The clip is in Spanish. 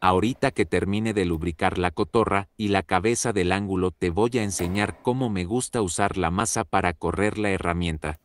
Ahorita que termine de lubricar la cotorra y la cabeza del ángulo te voy a enseñar cómo me gusta usar la masa para correr la herramienta.